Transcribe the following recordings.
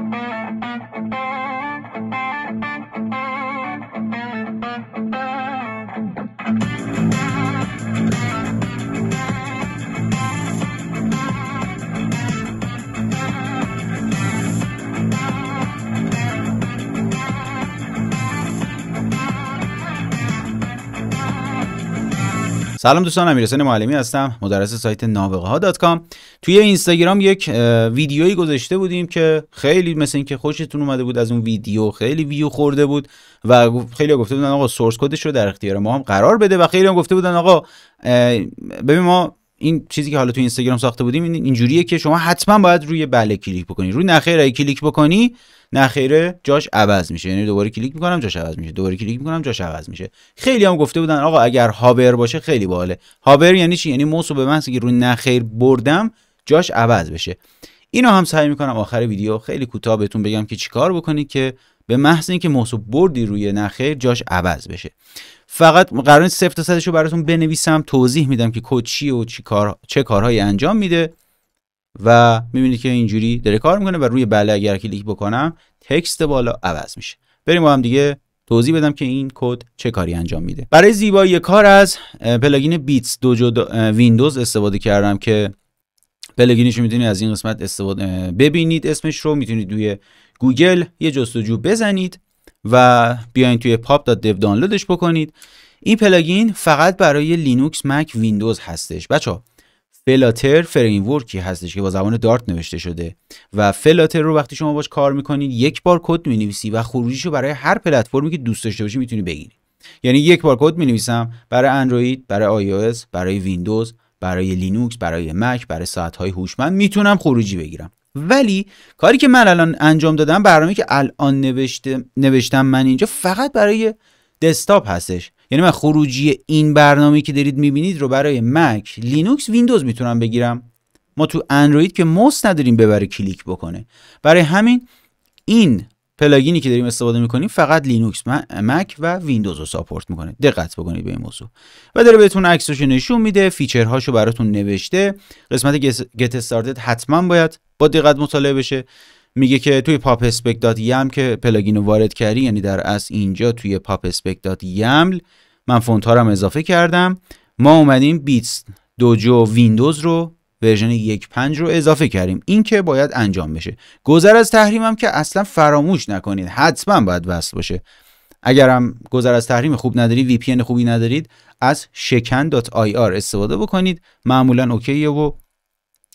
Música سلام دوستان امیرحسین معلمی هستم مدرس سایت نابغه ها دات کام. توی اینستاگرام یک ویدیویی گذاشته بودیم که خیلی مثل اینکه خوشتون اومده بود از اون ویدیو خیلی ویو خورده بود و خیلی گفته بودن آقا سورس کدش رو در اختیار ما هم قرار بده و خیلی هم گفته بودن آقا ببین ما این چیزی که حالا تو اینستاگرام ساخته بودیم این اینجوریه که شما حتما باید روی بله کلیک بکنی روی نخیر کلیک بکنی نخیره جاش عوض میشه یعنی دوباره کلیک میکنم جاش عوض میشه دوباره کلیک میکنم جاش عوض میشه خیلی هم گفته بودن آقا اگر هابر باشه خیلی باله هاور یعنی چی یعنی موسو به من که روی نخیر بردم جاش عوض بشه اینو هم سعی میکنم آخر ویدیو خیلی کوتاه بهتون بگم که چیکار بکنید که به محض اینکه موسو بردی روی نخیر جاش عوض بشه فقط قرار نیست صفر تا صدش رو براتون بنویسم توضیح میدم که کد چیه و کار چه کارهایی انجام میده و میبینید که اینجوری داره کار میکنه و روی بله اگر کلیک بکنم تکست بالا عوض میشه بریم با هم دیگه توضیح بدم که این کد چه کاری انجام میده برای زیبایی کار از پلاگین بیتس دو ویندوز استفاده کردم که پلاگینش میتونید از این قسمت استفاده ببینید اسمش رو میتونید روی گوگل یه جستجو بزنید و بیاین توی پاپ داد دیو دانلودش بکنید این پلاگین فقط برای لینوکس مک ویندوز هستش بچه فلاتر فریمورکی هستش که با زبان دارت نوشته شده و فلاتر رو وقتی شما باش کار میکنید یک بار کد مینویسی و خروجیش رو برای هر پلتفرمی که دوست داشته باشی میتونی بگیری یعنی یک بار کد مینویسم برای اندروید برای آی برای ویندوز برای لینوکس برای مک برای ساعت های هوشمند میتونم خروجی بگیرم ولی کاری که من الان انجام دادم برنامه که الان نوشته نوشتم من اینجا فقط برای دسکتاپ هستش یعنی من خروجی این برنامه که دارید میبینید رو برای مک لینوکس ویندوز میتونم بگیرم ما تو اندروید که موس نداریم ببره کلیک بکنه برای همین این پلاگینی که داریم استفاده میکنیم فقط لینوکس مک و ویندوز رو ساپورت میکنه دقت بکنید به این موضوع و داره بهتون عکسش نشون میده فیچرهاشو براتون نوشته قسمت گت استارتد حتما باید با دقت مطالعه بشه میگه که توی پاپ یم که پلاگین رو وارد کردی یعنی در اصل اینجا توی پاپ یمل من فونت ها رو هم اضافه کردم ما اومدیم بیتس دوجو ویندوز رو ورژن یک پنج رو اضافه کردیم این که باید انجام بشه گذر از تحریم هم که اصلا فراموش نکنید حتما باید وصل باشه اگر هم گذر از تحریم خوب ندارید وی پی خوبی ندارید از شکن.ir استفاده بکنید معمولا اوکیه و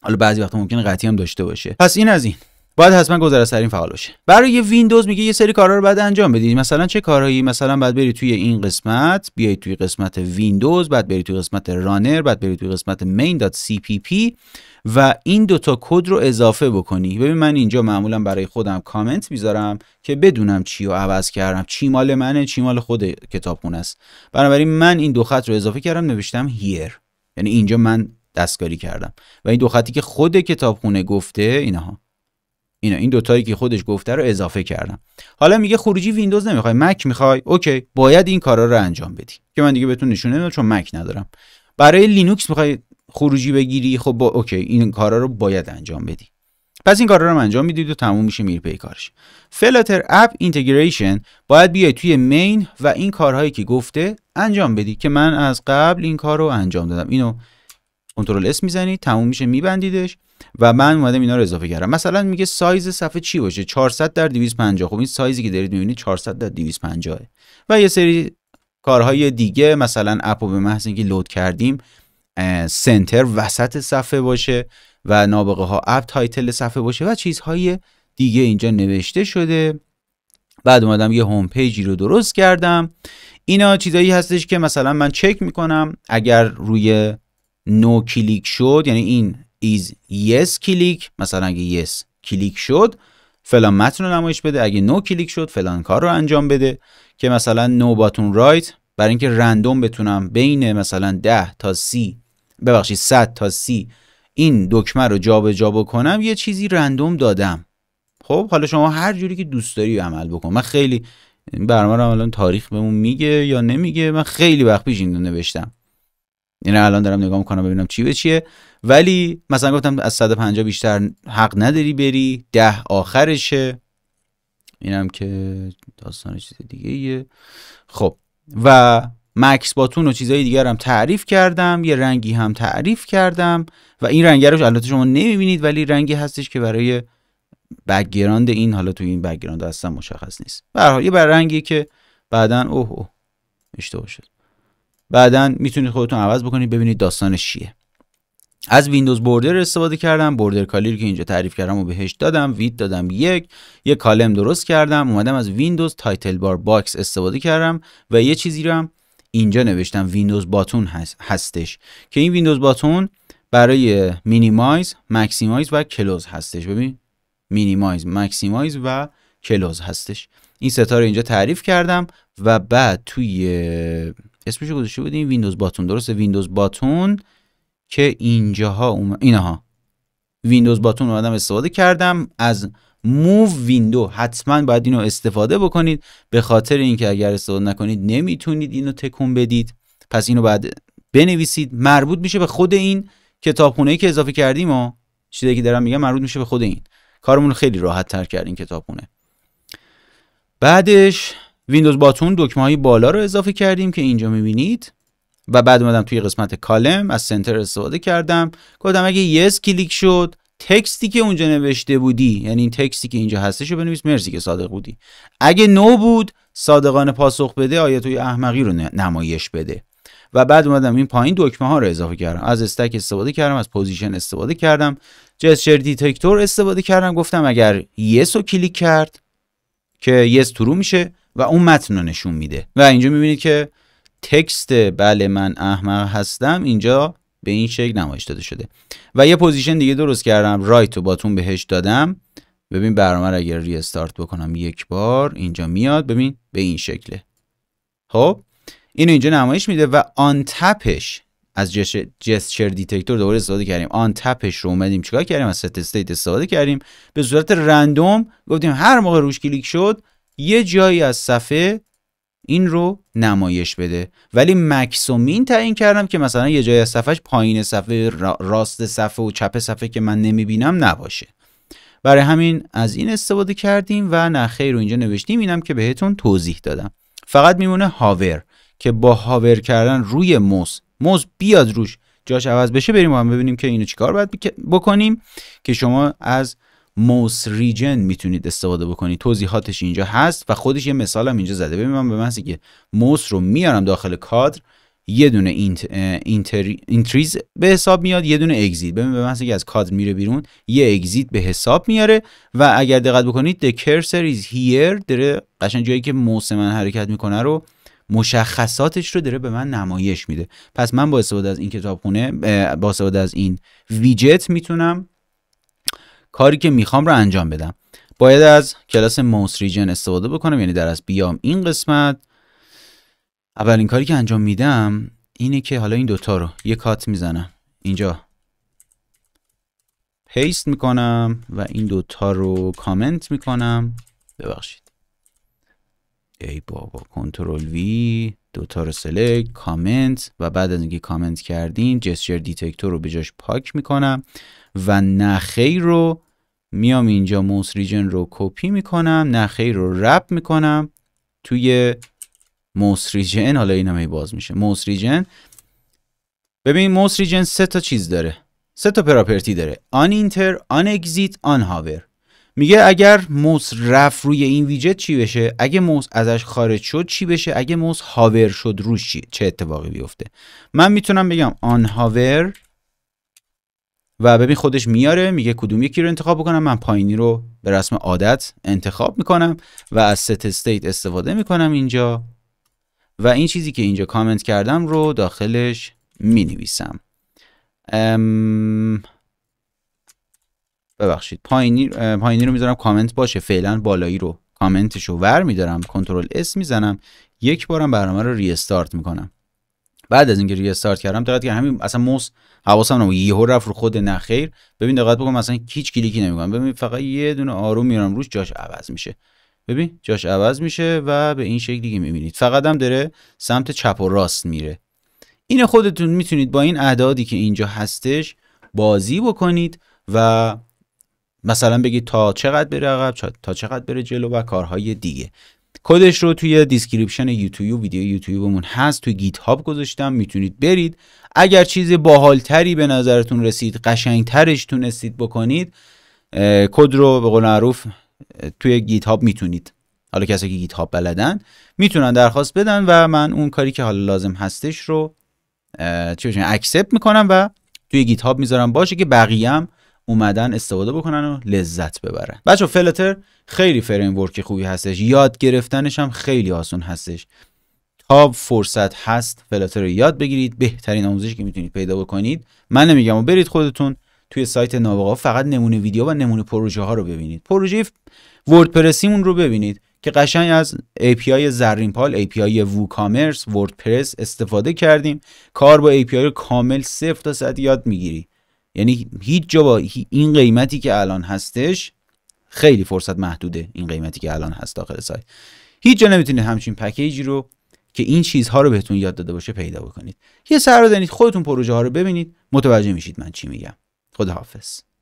حالا بعضی وقتا ممکن قطعی هم داشته باشه پس این از این باید حتما گذر سرین فعال باشه برای ویندوز میگه یه سری کارا رو بعد انجام بدید مثلا چه کارهایی مثلا باید بری توی این قسمت بیای توی قسمت ویندوز بعد بری توی قسمت رانر بعد بری توی قسمت main.cpp و این دوتا کد رو اضافه بکنی ببین من اینجا معمولا برای خودم کامنت میذارم که بدونم چی رو عوض کردم چی مال منه چی مال خود کتابخونه است بنابراین من این دو خط رو اضافه کردم نوشتم here یعنی اینجا من دستکاری کردم و این دو خطی که خود کتابخونه گفته اینها اینا این دوتایی که خودش گفته رو اضافه کردم حالا میگه خروجی ویندوز نمیخوای مک میخوای اوکی باید این کارا رو انجام بدی که من دیگه بهتون نشون نمیدم چون مک ندارم برای لینوکس میخوای خروجی بگیری خب اوکی این کارا رو باید انجام بدی پس این کارا رو انجام میدید و تموم میشه میره پی کارش فلاتر اپ اینتگریشن باید بیای توی مین و این کارهایی که گفته انجام بدی که من از قبل این کار رو انجام دادم اینو کنترل اس میزنید تموم میشه میبندیدش و من اومدم اینا رو اضافه کردم مثلا میگه سایز صفحه چی باشه 400 در 250 خب این سایزی که دارید میبینید 400 در 250 و یه سری کارهای دیگه مثلا اپو به محض اینکه لود کردیم سنتر وسط صفحه باشه و نابغه ها اپ تایتل صفحه باشه و چیزهای دیگه اینجا نوشته شده بعد اومدم یه هوم پیجی رو درست کردم اینا چیزایی هستش که مثلا من چک میکنم اگر روی نو کلیک شد یعنی این is yes کلیک مثلا اگه yes کلیک شد فلان متن رو نمایش بده اگه نو no کلیک شد فلان کار رو انجام بده که مثلا نو باتون رایت برای اینکه رندوم بتونم بین مثلا 10 تا 30 ببخشید 100 تا 30 این دکمه رو جابجا بکنم یه چیزی رندوم دادم خب حالا شما هر جوری که دوست داری عمل بکن من خیلی برنامه رو الان تاریخ بهمون میگه یا نمیگه من خیلی وقت پیش این نوشتم یعنی الان دارم نگاه میکنم ببینم چی به چیه ولی مثلا گفتم از 150 بیشتر حق نداری بری ده آخرشه اینم که داستان چیز دیگه ایه. خب و مکس باتون و چیزهای دیگر هم تعریف کردم یه رنگی هم تعریف کردم و این رنگ رو البته شما نمیبینید ولی رنگی هستش که برای بکگراند این حالا تو این بگیراند هستم مشخص نیست به یه بر رنگی که بعدا اوه اوه اشتباه شد بعدا میتونید خودتون عوض بکنید ببینید داستانش چیه از ویندوز بوردر استفاده کردم بوردر رو که اینجا تعریف کردم و بهش دادم وید دادم یک یه کالم درست کردم اومدم از ویندوز تایتل بار باکس استفاده کردم و یه چیزی رو هم اینجا نوشتم ویندوز باتون هستش که این ویندوز باتون برای مینیمایز مکسیمایز و کلوز هستش ببین مینیمایز مکسیمایز و کلوز هستش این ستاره اینجا تعریف کردم و بعد توی اسمش گذاشته بودیم ویندوز باتون درسته ویندوز باتون که اینجاها اوم... اینها ویندوز باتون رو اومدم استفاده کردم از موو ویندو حتما باید اینو استفاده بکنید به خاطر اینکه اگر استفاده نکنید نمیتونید اینو تکون بدید پس اینو بعد بنویسید مربوط میشه به خود این کتابخونه ای که اضافه کردیم و چیزی که دارم میگم مربوط میشه به خود این کارمون خیلی راحت تر کرد این کتابخونه بعدش ویندوز باتون دکمه های بالا رو اضافه کردیم که اینجا میبینید و بعد اومدم توی قسمت کالم از سنتر استفاده کردم گفتم اگه یس کلیک شد تکستی که اونجا نوشته بودی یعنی این تکستی که اینجا هستش رو بنویس مرسی که صادق بودی اگه نو بود صادقان پاسخ بده آیا توی احمقی رو نمایش بده و بعد اومدم این پایین دکمه ها رو اضافه کردم از استک استفاده کردم از پوزیشن استفاده کردم جسچر دیتکتور استفاده کردم گفتم اگر یس رو کلیک کرد که یس yes ترو میشه و اون متن رو نشون میده و اینجا میبینید که تکست بله من احمق هستم اینجا به این شکل نمایش داده شده و یه پوزیشن دیگه درست کردم رایت رو باتون بهش دادم ببین برنامه اگر ریستارت بکنم یک بار اینجا میاد ببین به این شکله خب اینو اینجا نمایش میده و آن تپش از جسچر دیتکتور دوباره استفاده کردیم آن تپش رو اومدیم چیکار کردیم از ست استیت استفاده کردیم به صورت رندوم گفتیم هر موقع روش کلیک شد یه جایی از صفحه این رو نمایش بده ولی مکسومین تعیین کردم که مثلا یه جایی از صفحهش پایین صفحه راست صفحه و چپ صفحه که من بینم نباشه برای همین از این استفاده کردیم و نخیر رو اینجا نوشتیم اینم که بهتون توضیح دادم فقط میمونه هاور که با هاور کردن روی موس موز بیاد روش جاش عوض بشه بریم و هم ببینیم که اینو چیکار باید بکنیم که شما از موس ریجن میتونید استفاده بکنید توضیحاتش اینجا هست و خودش یه مثال هم اینجا زده ببین من به محضی که موس رو میارم داخل کادر یه دونه اینتریز به حساب میاد یه دونه اگزیت ببین به محضی که از کادر میره بیرون یه اگزیت به حساب میاره و اگر دقت بکنید the cursor is here داره قشنگ جایی که موس من حرکت میکنه رو مشخصاتش رو داره به من نمایش میده پس من با استفاده از این کتابخونه با استفاده از این ویجت میتونم کاری که میخوام رو انجام بدم باید از کلاس موس ریجن استفاده بکنم یعنی در از بیام این قسمت اولین کاری که انجام میدم اینه که حالا این دوتا رو یه کات میزنم اینجا پیست میکنم و این دوتا رو کامنت میکنم ببخشید ای بابا کنترل وی دوتا رو کامنت و بعد از اینکه کامنت کردین جسچر دیتکتور رو به جاش پاک میکنم و نخی رو میام اینجا موس ریجن رو کپی میکنم نخی رو رپ میکنم توی موس ریجن حالا این همه باز میشه موس ریجن ببین موس ریجن سه تا چیز داره سه تا پراپرتی داره آن اینتر آن اگزیت آن هاور میگه اگر موس رفت روی این ویجت چی بشه اگه موس ازش خارج شد چی بشه اگه موس هاور شد روش چی چه اتفاقی بیفته من میتونم بگم آن هاور و ببین خودش میاره میگه کدوم یکی رو انتخاب بکنم من پایینی رو به رسم عادت انتخاب میکنم و از ست استیت استفاده میکنم اینجا و این چیزی که اینجا کامنت کردم رو داخلش مینویسم ببخشید پایینی پایینی رو میذارم کامنت باشه فعلا بالایی رو کامنتش رو ور میدارم کنترل اس میزنم یک بارم برنامه رو ریستارت میکنم بعد از اینکه ریستارت کردم دقت که همین اصلا موس حواسم نبود یهو رفت رو خود نخیر ببین دقت بکن مثلا هیچ کلیکی نمیکنم ببین فقط یه دونه آروم میرم روش جاش عوض میشه ببین جاش عوض میشه و به این شکلی که میبینید فقط هم داره سمت چپ و راست میره این خودتون میتونید با این اعدادی که اینجا هستش بازی بکنید و مثلا بگید تا چقدر بره عقب تا چقدر بره جلو و کارهای دیگه کدش رو توی دیسکریپشن یوتیوب ویدیو یوتیوبمون هست توی گیت هاب گذاشتم میتونید برید اگر چیز تری به نظرتون رسید قشنگترش تونستید بکنید کد رو به قول معروف توی گیت هاب میتونید حالا کسایی که گیت هاب بلدن میتونن درخواست بدن و من اون کاری که حالا لازم هستش رو چی اکسپت میکنم و توی گیت هاب میذارم باشه که بقیه‌ام اومدن استفاده بکنن و لذت ببرن بچه فلتر خیلی فریم خوبی هستش یاد گرفتنش هم خیلی آسون هستش تا فرصت هست فلاتر رو یاد بگیرید بهترین آموزشی که میتونید پیدا بکنید من نمیگم و برید خودتون توی سایت نابغا فقط نمونه ویدیو و نمونه پروژه ها رو ببینید پروژه وردپرسیمون رو ببینید که قشنگ از API زرین پال API ووکامرس وردپرس استفاده کردیم کار با API کامل صفر تا صد یاد میگیری یعنی هیچ جا با این قیمتی که الان هستش خیلی فرصت محدوده این قیمتی که الان هست داخل سایت هیچ جا نمیتونید همچین پکیجی رو که این چیزها رو بهتون یاد داده باشه پیدا بکنید یه سر رو خودتون پروژه ها رو ببینید متوجه میشید من چی میگم خداحافظ